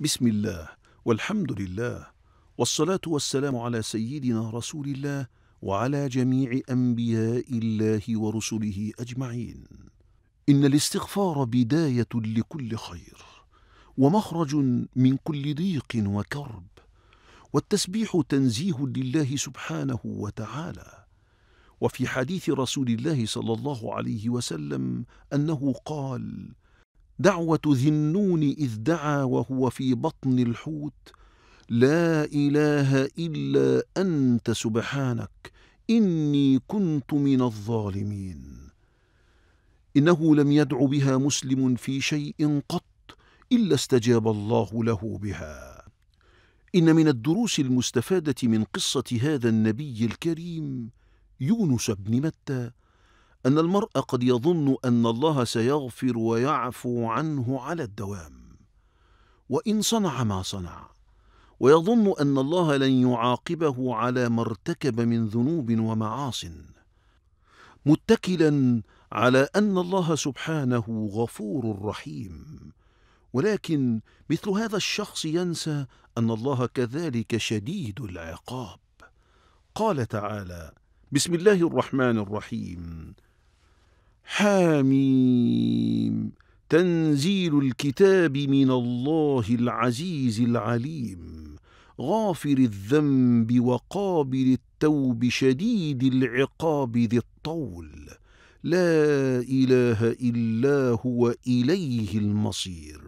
بسم الله والحمد لله والصلاة والسلام على سيدنا رسول الله وعلى جميع أنبياء الله ورسله أجمعين إن الاستغفار بداية لكل خير ومخرج من كل ضيق وكرب والتسبيح تنزيه لله سبحانه وتعالى وفي حديث رسول الله صلى الله عليه وسلم أنه قال دعوة ذي النون إذ دعا وهو في بطن الحوت لا إله إلا أنت سبحانك إني كنت من الظالمين إنه لم يدع بها مسلم في شيء قط إلا استجاب الله له بها إن من الدروس المستفادة من قصة هذا النبي الكريم يونس بن متى أن المرء قد يظن أن الله سيغفر ويعفو عنه على الدوام وإن صنع ما صنع ويظن أن الله لن يعاقبه على ما ارتكب من ذنوب ومعاصٍ متكلا على ان الله سبحانه غفور رحيم ولكن مثل هذا الشخص ينسى ان الله كذلك شديد العقاب قال تعالى بسم الله الرحمن الرحيم حاميم تنزيل الكتاب من الله العزيز العليم غافر الذنب وقابل التوب شديد العقاب ذي الطول لا إله إلا هو إليه المصير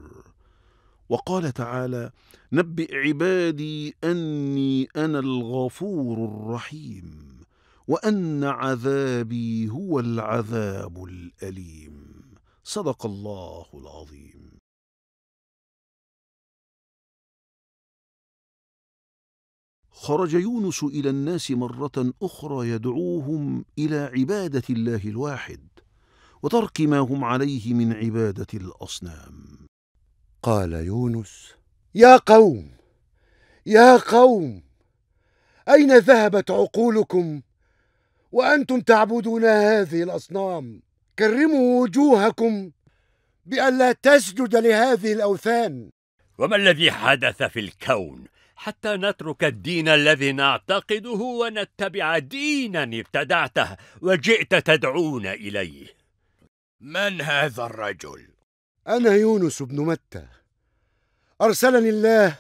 وقال تعالى نبئ عبادي أني أنا الغفور الرحيم وأن عذابي هو العذاب الأليم صدق الله العظيم خرج يونس إلى الناس مرة أخرى يدعوهم إلى عبادة الله الواحد وترك ما هم عليه من عبادة الأصنام قال يونس يا قوم يا قوم أين ذهبت عقولكم وأنتم تعبدون هذه الأصنام كرموا وجوهكم بألا تسجد لهذه الأوثان وما الذي حدث في الكون حتى نترك الدين الذي نعتقده ونتبع دينا ابتدعته وجئت تدعون إليه من هذا الرجل؟ أنا يونس بن متى أرسلني الله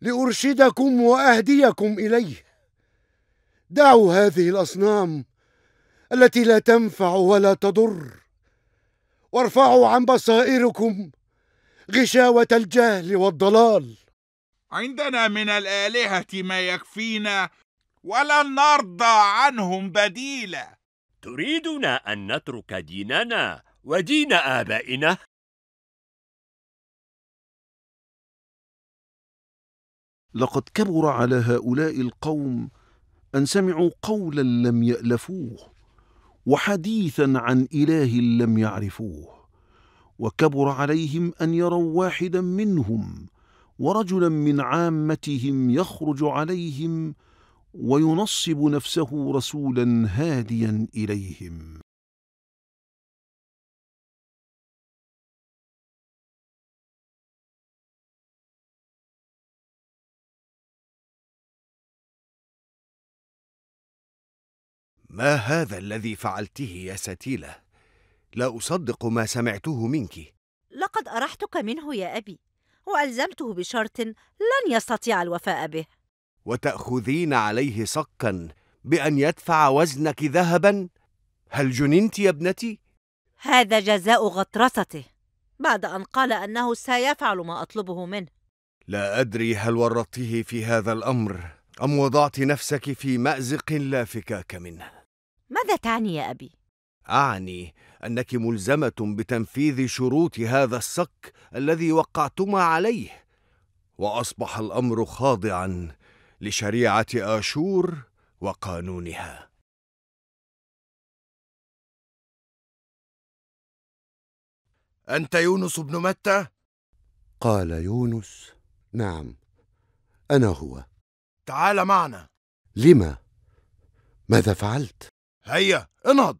لأرشدكم وأهديكم إليه دعوا هذه الأصنام التي لا تنفع ولا تضر وارفعوا عن بصائركم غشاوة الجهل والضلال عندنا من الآلهة ما يكفينا ولن نرضى عنهم بديلا تريدنا أن نترك ديننا ودين آبائنا؟ لقد كبر على هؤلاء القوم أن سمعوا قولا لم يألفوه وحديثا عن إله لم يعرفوه وكبر عليهم أن يروا واحدا منهم ورجلا من عامتهم يخرج عليهم وينصب نفسه رسولا هاديا إليهم ما هذا الذي فعلته يا ستيلة؟ لا أصدق ما سمعته منك لقد أرحتك منه يا أبي وألزمته بشرط لن يستطيع الوفاء به وتأخذين عليه صكا بأن يدفع وزنك ذهبا؟ هل جننت يا ابنتي؟ هذا جزاء غطرسته بعد أن قال أنه سيفعل ما أطلبه منه لا أدري هل ورطته في هذا الأمر أم وضعت نفسك في مأزق لا فكاك منه ماذا تعني يا أبي؟ أعني أنك ملزمة بتنفيذ شروط هذا الصك الذي وقعتما عليه وأصبح الأمر خاضعا لشريعة آشور وقانونها أنت يونس بن متى؟ قال يونس نعم أنا هو تعال معنا لما؟ ماذا فعلت؟ هيا انهض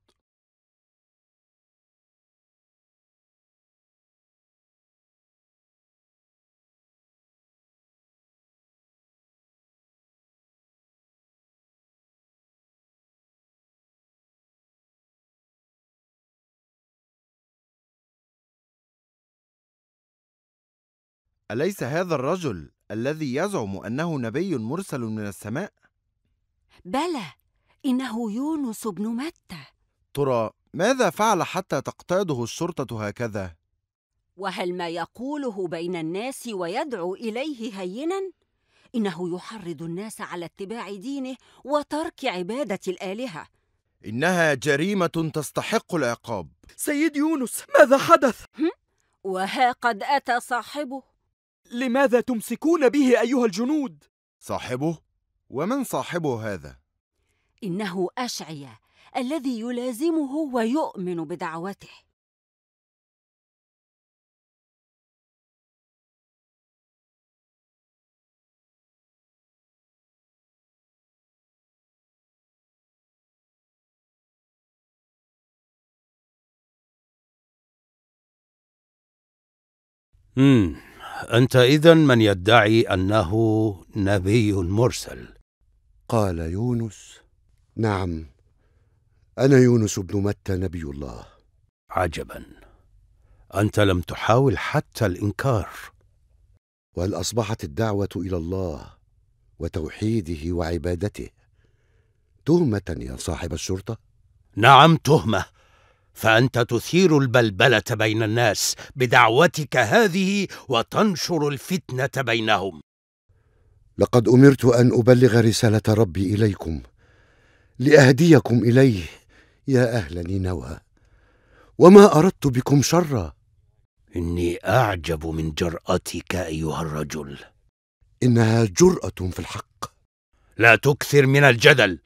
أليس هذا الرجل الذي يزعم أنه نبي مرسل من السماء؟ بلى إنه يونس بن متى ترى ماذا فعل حتى تقتاده الشرطة هكذا؟ وهل ما يقوله بين الناس ويدعو إليه هينا؟ إنه يحرض الناس على اتباع دينه وترك عبادة الآلهة إنها جريمة تستحق العقاب سيد يونس ماذا حدث؟ وها قد أتى صاحبه لماذا تمسكون به أيها الجنود؟ صاحبه؟ ومن صاحبه هذا؟ انه اشعيا الذي يلازمه ويؤمن بدعوته مم. أنت إذا من يدعي أنه نبي مرسل قال يونس نعم انا يونس بن متى نبي الله عجبا انت لم تحاول حتى الانكار وهل اصبحت الدعوه الى الله وتوحيده وعبادته تهمه يا صاحب الشرطه نعم تهمه فانت تثير البلبله بين الناس بدعوتك هذه وتنشر الفتنه بينهم لقد امرت ان ابلغ رساله ربي اليكم لأهديكم إليه يا أهل نينوى وما أردت بكم شرا إني أعجب من جرأتك أيها الرجل إنها جرأة في الحق لا تكثر من الجدل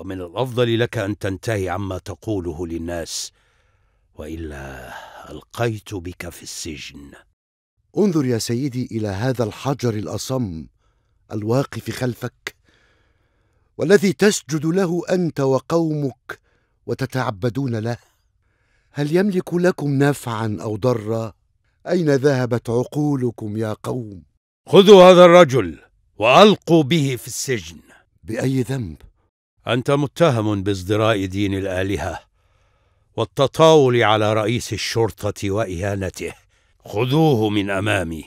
ومن الأفضل لك أن تنتهي عما تقوله للناس وإلا ألقيت بك في السجن انظر يا سيدي إلى هذا الحجر الأصم الواقف خلفك والذي تسجد له انت وقومك وتتعبدون له هل يملك لكم نفعا او ضرا اين ذهبت عقولكم يا قوم خذوا هذا الرجل والقوا به في السجن باي ذنب انت متهم بازدراء دين الالهه والتطاول على رئيس الشرطه واهانته خذوه من امامي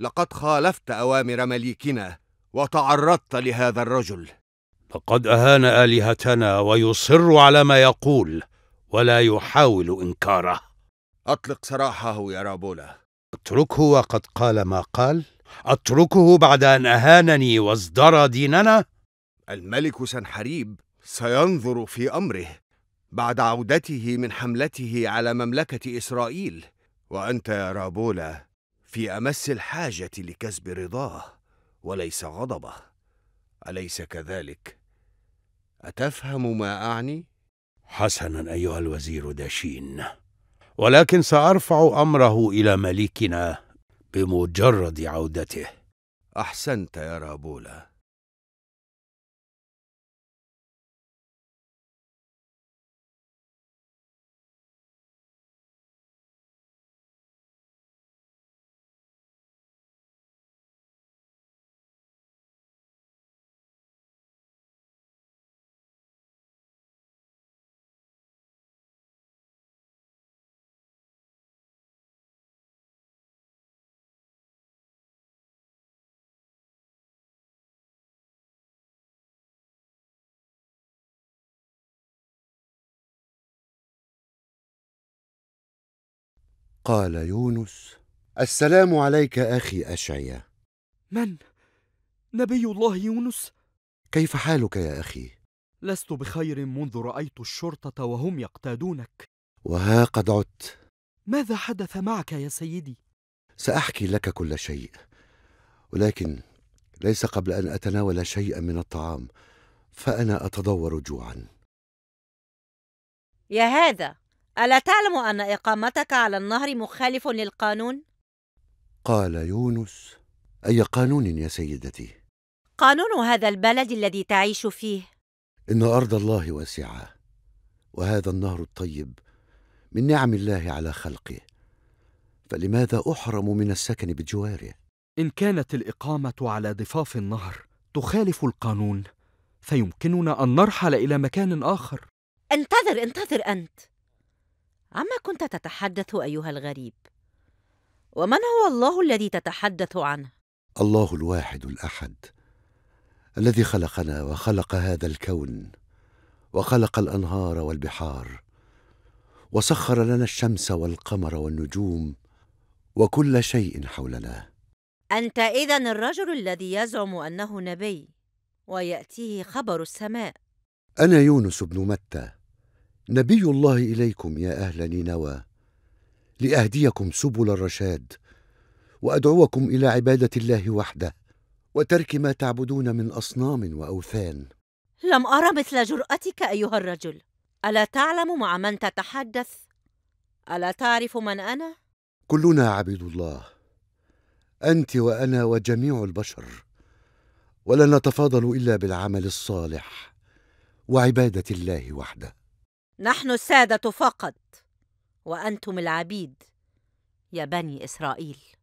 لقد خالفت أوامر مليكنا وتعرضت لهذا الرجل لقد أهان آلهتنا ويصر على ما يقول ولا يحاول إنكاره أطلق سراحه يا رابولا أتركه وقد قال ما قال؟ أتركه بعد أن أهانني وازدرى ديننا؟ الملك سنحريب سينظر في أمره بعد عودته من حملته على مملكة إسرائيل وأنت يا رابولا في امس الحاجه لكسب رضاه وليس غضبه اليس كذلك اتفهم ما اعني حسنا ايها الوزير داشين ولكن سارفع امره الى ملكنا بمجرد عودته احسنت يا رابولا قال يونس السلام عليك اخي اشعيا من نبي الله يونس كيف حالك يا اخي لست بخير منذ رايت الشرطه وهم يقتادونك وها قد عدت ماذا حدث معك يا سيدي ساحكي لك كل شيء ولكن ليس قبل ان اتناول شيئا من الطعام فانا اتضور جوعا يا هذا ألا تعلم أن إقامتك على النهر مخالف للقانون؟ قال يونس أي قانون يا سيدتي؟ قانون هذا البلد الذي تعيش فيه إن أرض الله واسعة وهذا النهر الطيب من نعم الله على خلقه فلماذا أحرم من السكن بجواره؟ إن كانت الإقامة على ضفاف النهر تخالف القانون فيمكننا أن نرحل إلى مكان آخر انتظر انتظر أنت عما كنت تتحدث ايها الغريب ومن هو الله الذي تتحدث عنه الله الواحد الاحد الذي خلقنا وخلق هذا الكون وخلق الانهار والبحار وسخر لنا الشمس والقمر والنجوم وكل شيء حولنا انت اذا الرجل الذي يزعم انه نبي وياتيه خبر السماء انا يونس بن متى نبي الله اليكم يا اهل نينوى لاهديكم سبل الرشاد وادعوكم الى عباده الله وحده وترك ما تعبدون من اصنام واوثان لم ارى مثل جراتك ايها الرجل الا تعلم مع من تتحدث الا تعرف من انا كلنا عبيد الله انت وانا وجميع البشر ولن نتفاضل الا بالعمل الصالح وعباده الله وحده نحن الساده فقط وانتم العبيد يا بني اسرائيل